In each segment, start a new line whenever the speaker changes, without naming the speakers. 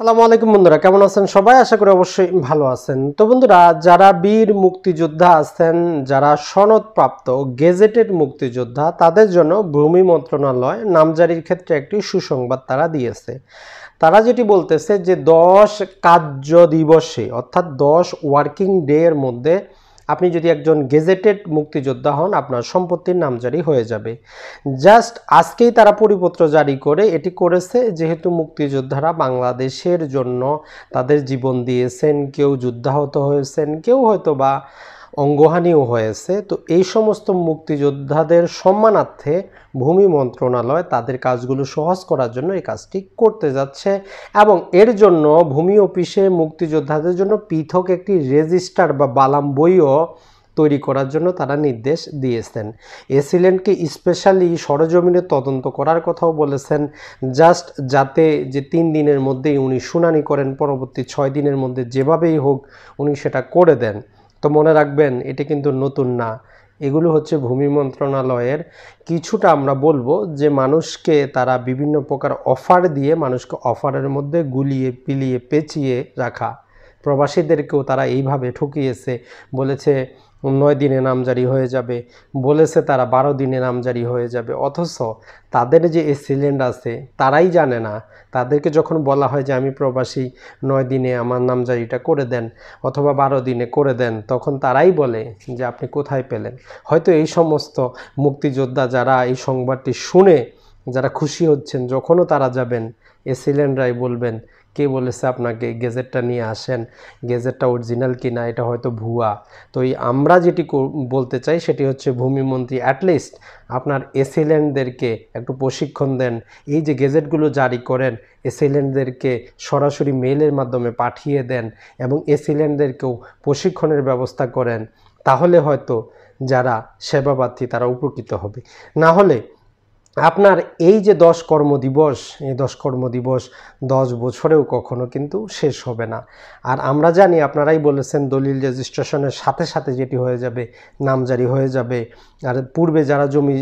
সালামু আলাইকুম বন্ধুরা কেমন আছেন সবাই আশা করি অবশ্যই ভালো আছেন তো বন্ধুরা যারা বীর মুক্তিযোদ্ধা আছেন যারা সনদপ্রাপ্ত গেজেটেড মুক্তিযোদ্ধা তাদের জন্য ভূমি মন্ত্রণালয় নামজারির ক্ষেত্রে একটি সুসংবাদ তারা দিয়েছে তারা যেটি বলতেছে যে দশ কার্য দিবসে অর্থাৎ দশ ওয়ার্কিং ডে এর মধ্যে আপনি যদি একজন গেজেটেড মুক্তিযোদ্ধা হন আপনার সম্পত্তির জারি হয়ে যাবে জাস্ট আজকেই তারা পরিপত্র জারি করে এটি করেছে যেহেতু মুক্তিযোদ্ধারা বাংলাদেশের জন্য তাদের জীবন দিয়েছেন কেউ যুদ্ধাহত হয়েছেন কেউ হয়তো বা অঙ্গহানিও হয়েছে তো এই সমস্ত মুক্তিযোদ্ধাদের সম্মানার্থে ভূমি মন্ত্রণালয় তাদের কাজগুলো সহজ করার জন্য এই কাজটি করতে যাচ্ছে এবং এর জন্য ভূমি অফিসে মুক্তিযোদ্ধাদের জন্য পৃথক একটি রেজিস্টার বা বালাম বইও তৈরি করার জন্য তারা নির্দেশ দিয়েছেন এসিলেন্টকে স্পেশালি সরজমিনে তদন্ত করার কথাও বলেছেন জাস্ট যাতে যে তিন দিনের মধ্যেই উনি শুনানি করেন পরবর্তী ছয় দিনের মধ্যে যেভাবেই হোক উনি সেটা করে দেন তো মনে রাখবেন এটি কিন্তু নতুন না এগুলো হচ্ছে ভূমি মন্ত্রণালয়ের কিছুটা আমরা বলবো যে মানুষকে তারা বিভিন্ন প্রকার অফার দিয়ে মানুষকে অফারের মধ্যে গুলিয়ে পিলিয়ে পেঁচিয়ে রাখা প্রবাসীদেরকেও তারা এইভাবে ঠকিয়েছে বলেছে নয় দিনে নামজারি হয়ে যাবে বলেছে তারা বারো দিনে নামজারি হয়ে যাবে অথচ তাদের যে এক্সিলেন্ট আছে তারাই জানে না তাদেরকে যখন বলা হয় যে আমি প্রবাসী নয় দিনে আমার নামজারিটা করে দেন অথবা বারো দিনে করে দেন তখন তারাই বলে যে আপনি কোথায় পেলেন হয়তো এই সমস্ত মুক্তিযোদ্ধা যারা এই সংবাদটি শুনে যারা খুশি হচ্ছেন যখনও তারা যাবেন এ এসিলেন্ডরাই বলবেন কে বলেছে আপনাকে গেজেটটা নিয়ে আসেন গেজেটটা অরিজিনাল কি না এটা হয়তো ভুয়া তো এই আমরা যেটি বলতে চাই সেটি হচ্ছে ভূমিমন্ত্রী অ্যাটলিস্ট আপনার এসিলেন্টদেরকে একটু প্রশিক্ষণ দেন এই যে গেজেটগুলো জারি করেন এসিলেন্টদেরকে সরাসরি মেলের মাধ্যমে পাঠিয়ে দেন এবং এসিলেন্টদেরকেও প্রশিক্ষণের ব্যবস্থা করেন তাহলে হয়তো যারা সেবাপ্রার্থী তারা উপকৃত হবে না হলে আপনার এই যে দশ কর্ম দিবস এই দশ কর্ম দিবস দশ বছরেও কখনো কিন্তু শেষ হবে না আর আমরা জানি আপনারাই বলেছেন দলিল রেজিস্ট্রেশনের সাথে সাথে যেটি হয়ে যাবে নামজারি হয়ে যাবে আর পূর্বে যারা জমি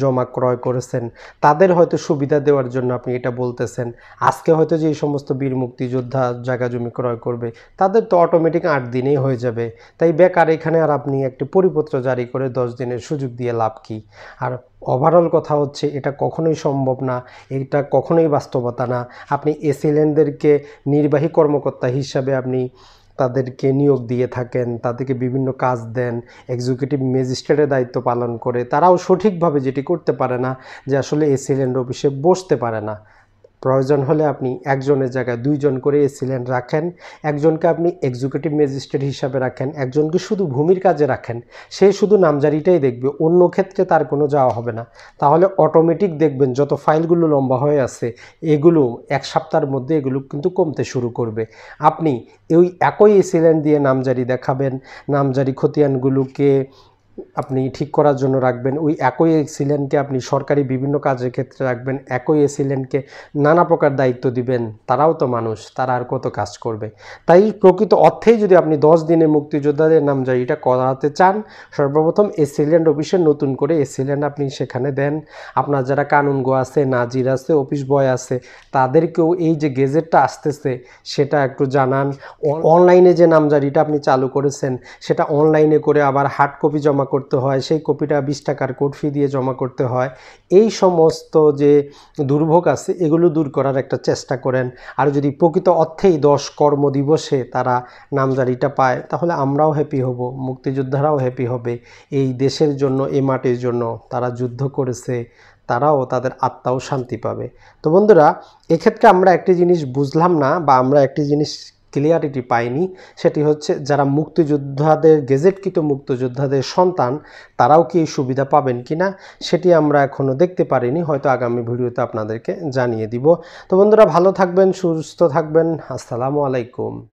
জমা ক্রয় করেছেন তাদের হয়তো সুবিধা দেওয়ার জন্য আপনি এটা বলতেছেন আজকে হয়তো যে সমস্ত বীর মুক্তিযোদ্ধা জায়গা জমি ক্রয় করবে তাদের তো অটোমেটিক আট দিনেই হয়ে যাবে তাই বেকার এখানে আর আপনি একটি পরিপত্র জারি করে দশ দিনের সুযোগ দিয়ে লাভ কী আর ওভারঅল কথা হচ্ছে এটা কখনোই সম্ভব না এটা কখনোই বাস্তবতা না আপনি এসিলেনদেরকে নির্বাহী কর্মকর্তা হিসাবে আপনি তাদেরকে নিয়োগ দিয়ে থাকেন তাদেরকে বিভিন্ন কাজ দেন এক্সিকিউটিভ ম্যাজিস্ট্রেটের দায়িত্ব পালন করে তারাও সঠিকভাবে যেটি করতে পারে না যে আসলে এসিলেন্ড অফিসে বসতে পারে না প্রয়োজন হলে আপনি একজনের জায়গায় দুইজন করে এসিলেন রাখেন একজনকে আপনি এক্সিকিউটিভ ম্যাজিস্ট্রেট হিসাবে রাখেন একজনকে শুধু ভূমির কাজে রাখেন সে শুধু নামজারিটাই দেখবে অন্য ক্ষেত্রে তার কোনো যাওয়া হবে না তাহলে অটোমেটিক দেখবেন যত ফাইলগুলো লম্বা হয়ে আছে এগুলো এক সপ্তাহের মধ্যে এগুলো কিন্তু কমতে শুরু করবে আপনি ওই একই এসিলেন দিয়ে নামজারি দেখাবেন নামজারি খতিয়ানগুলোকে আপনি ঠিক করার জন্য রাখবেন ওই একই এক্সিলেন্টকে আপনি সরকারি বিভিন্ন কাজের ক্ষেত্রে রাখবেন একই এক্সিলেন্টকে নানা প্রকার দায়িত্ব দিবেন তারাও তো মানুষ তারা আর কত কাজ করবে তাই প্রকৃত অর্থেই যদি আপনি দশ দিনে মুক্তিযোদ্ধাদের এটা করাতে চান সর্বপ্রথম এক্সিলেন্ট অফিসে নতুন করে এক্সিলেন্ট আপনি সেখানে দেন আপনার যারা কানুনগো আছে নাজির আছে অফিস বয় আছে তাদেরকেও এই যে গেজেটটা আসতেছে সেটা একটু জানান অনলাইনে যে নামজারিটা আপনি চালু করেছেন সেটা অনলাইনে করে আবার হার্ড কপি জমা জমা করতে হয় সেই কপিটা বিশ টাকার কোর্ট ফি দিয়ে জমা করতে হয় এই সমস্ত যে দুর্ভোগ আছে এগুলো দূর করার একটা চেষ্টা করেন আর যদি প্রকৃত অর্থেই দশ কর্ম দিবসে তারা নামজারিটা পায় তাহলে আমরাও হ্যাপি হব মুক্তিযোদ্ধারাও হ্যাপি হবে এই দেশের জন্য এ মাটির জন্য তারা যুদ্ধ করেছে তারাও তাদের আত্মাও শান্তি পাবে তো বন্ধুরা এক্ষেত্রে আমরা একটি জিনিস বুঝলাম না বা আমরা একটি জিনিস ক্লিয়ারিটি পায়নি সেটি হচ্ছে যারা মুক্তিযোদ্ধাদের গেজেটকৃত মুক্তিযোদ্ধাদের সন্তান তারাও কি এই সুবিধা পাবেন কি না সেটি আমরা এখনও দেখতে পারিনি হয়তো আগামী ভিডিওতে আপনাদেরকে জানিয়ে দিব তো বন্ধুরা ভালো থাকবেন সুস্থ থাকবেন আসসালামু আলাইকুম